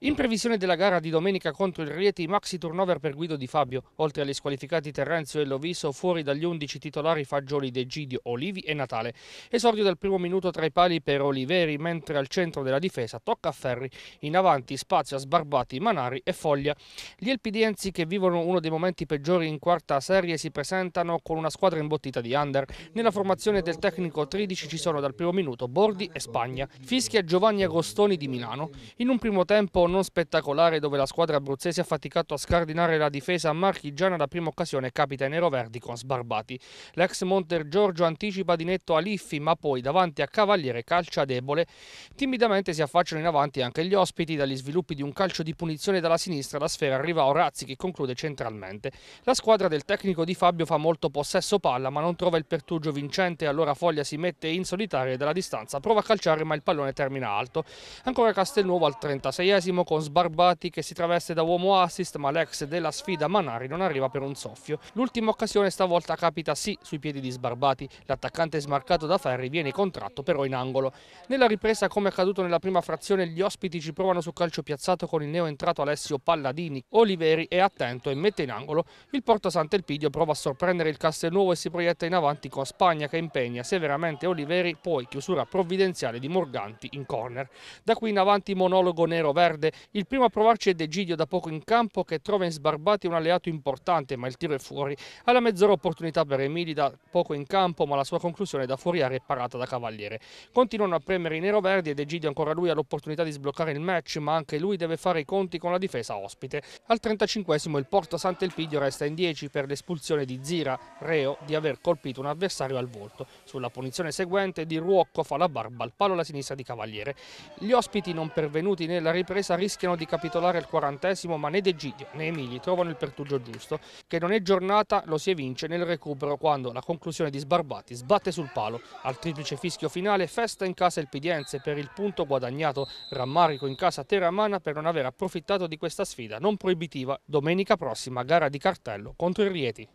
In previsione della gara di domenica contro il Rieti, maxi turnover per Guido Di Fabio, oltre agli squalificati Terrenzio e Loviso, fuori dagli 11 titolari fagioli De Gidio, Olivi e Natale. Esordio dal primo minuto tra i pali per Oliveri, mentre al centro della difesa tocca a Ferri, in avanti spazio a Sbarbati, Manari e Foglia. Gli elpidienzi che vivono uno dei momenti peggiori in quarta serie si presentano con una squadra imbottita di under. Nella formazione del tecnico 13 ci sono dal primo minuto Bordi e Spagna. Fischia Giovanni Agostoni di Milano. In un primo tempo non spettacolare dove la squadra abruzzese ha faticato a scardinare la difesa marchigiana da prima occasione capita ai neroverdi con sbarbati. L'ex Monter Giorgio anticipa di netto Aliffi ma poi davanti a Cavaliere calcia debole. Timidamente si affacciano in avanti anche gli ospiti dagli sviluppi di un calcio di punizione dalla sinistra la sfera arriva a Orazzi che conclude centralmente. La squadra del tecnico di Fabio fa molto possesso palla ma non trova il pertugio vincente allora Foglia si mette in solitaria dalla distanza, prova a calciare ma il pallone termina alto. Ancora Castelnuovo al 36 esimo primo con Sbarbati che si traveste da uomo assist ma l'ex della sfida Manari non arriva per un soffio. L'ultima occasione stavolta capita sì sui piedi di Sbarbati, l'attaccante smarcato da Ferri viene contratto però in angolo. Nella ripresa come accaduto nella prima frazione gli ospiti ci provano su calcio piazzato con il neoentrato Alessio Palladini, Oliveri è attento e mette in angolo. Il Porto Sant'Elpidio prova a sorprendere il Castelnuovo e si proietta in avanti con Spagna che impegna severamente Oliveri poi chiusura provvidenziale di Morganti in corner. Da qui in avanti monologo nero-verde verde. Il primo a provarci è De Giglio da poco in campo che trova in sbarbati un alleato importante ma il tiro è fuori. Alla mezz'ora opportunità per Emili da poco in campo ma la sua conclusione da fuori area è parata da Cavaliere. Continuano a premere i neroverdi e De Giglio ancora lui ha l'opportunità di sbloccare il match ma anche lui deve fare i conti con la difesa ospite. Al 35esimo il Porto Sant'Elpidio resta in 10 per l'espulsione di Zira, reo di aver colpito un avversario al volto. Sulla punizione seguente di Ruocco fa la barba al palo alla sinistra di Cavaliere. Gli ospiti non pervenuti nella ripresa rischiano di capitolare al quarantesimo, ma né De Giglio né Emili trovano il pertugio giusto, che non è giornata, lo si evince nel recupero quando la conclusione di Sbarbati sbatte sul palo. Al triplice fischio finale, festa in casa il Pidienze per il punto guadagnato, rammarico in casa Terramana per non aver approfittato di questa sfida non proibitiva domenica prossima gara di cartello contro il Rieti.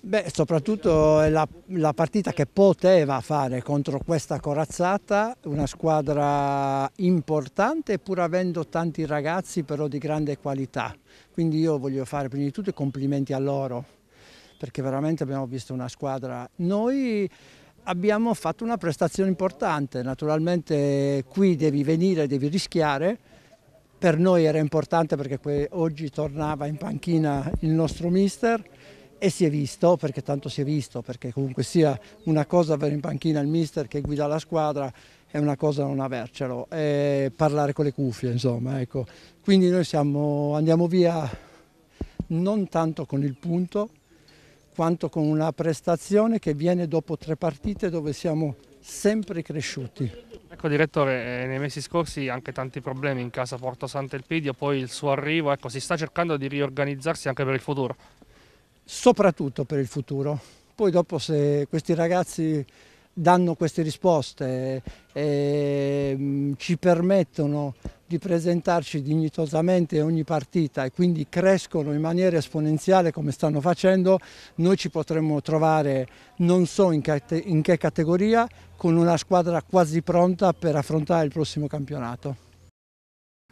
Beh, soprattutto la, la, partita che poteva fare contro questa corazzata, una squadra importante pur avendo tanti ragazzi però di grande qualità. Quindi io voglio fare prima di tutto i complimenti a loro, perché veramente abbiamo visto una squadra. Noi abbiamo fatto una prestazione importante, naturalmente qui devi venire, devi rischiare, per noi era importante perché oggi tornava in panchina il nostro mister, e si è visto, perché tanto si è visto, perché comunque sia una cosa avere in panchina il mister che guida la squadra è una cosa non avercelo, è parlare con le cuffie insomma. Ecco. Quindi noi siamo, andiamo via non tanto con il punto quanto con una prestazione che viene dopo tre partite dove siamo sempre cresciuti. Ecco direttore, eh, nei mesi scorsi anche tanti problemi in casa Porto Sant'Elpidio, poi il suo arrivo, ecco, si sta cercando di riorganizzarsi anche per il futuro soprattutto per il futuro. Poi dopo se questi ragazzi danno queste risposte e ehm, ci permettono di presentarci dignitosamente ogni partita e quindi crescono in maniera esponenziale come stanno facendo, noi ci potremmo trovare non so in che, categoria con una squadra quasi pronta per affrontare il prossimo campionato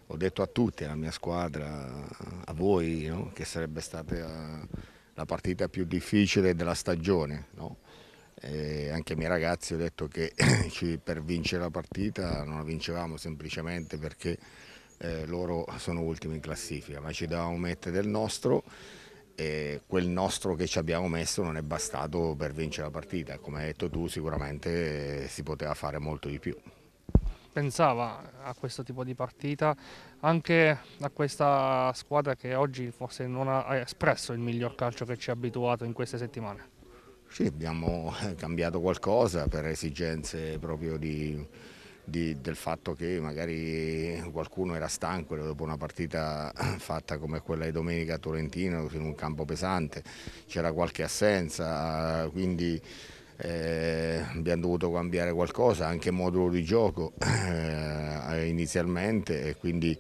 ho detto a tutti, alla mia squadra, a voi, no? che sarebbe stata la partita più difficile della stagione. No? anche i miei ragazzi ho detto che per vincere la partita non la vincevamo semplicemente perché eh, loro sono ultimi in classifica, ma ci dovevamo mettere del nostro e quel nostro che ci abbiamo messo non è bastato per vincere la partita. Come hai detto tu sicuramente eh, si poteva fare molto di più pensava a questo tipo di partita, anche a questa squadra che oggi forse non ha espresso il miglior calcio che ci ha abituato in queste settimane. Sì, abbiamo cambiato qualcosa per esigenze proprio di, di, del fatto che magari qualcuno era stanco dopo una partita fatta come quella di domenica a Torrentino in un campo pesante, c'era qualche assenza, quindi eh, abbiamo dovuto cambiare qualcosa, anche modulo di gioco eh, eh inizialmente e quindi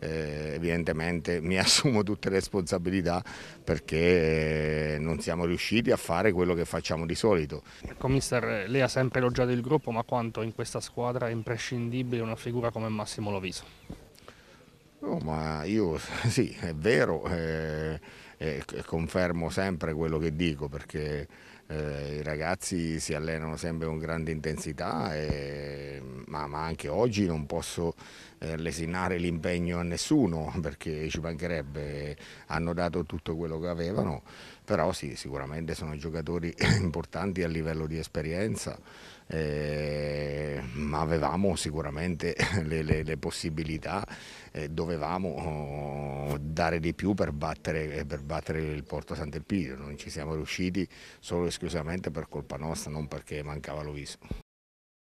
eh, evidentemente mi assumo tutte le responsabilità perché eh, non siamo riusciti a fare quello che facciamo di solito. Commissario, eh, lei ha sempre elogiato il gruppo ma quanto in questa squadra è imprescindibile una figura come Massimo Loviso? No, oh, ma io sì, è vero, eh, eh, confermo sempre quello che dico perché eh, i ragazzi si allenano sempre con grande intensità, e, ma, ma, anche oggi non posso eh, lesinare l'impegno a nessuno perché ci mancherebbe, hanno dato tutto quello che avevano, però sì, sicuramente sono giocatori importanti a livello di esperienza, eh, ma avevamo sicuramente le, le, le possibilità, dovevamo oh, dare di più per battere, per battere il Porto Sant'Elpidio, non ci siamo riusciti solo e esclusivamente per colpa nostra, non perché mancava Loviso.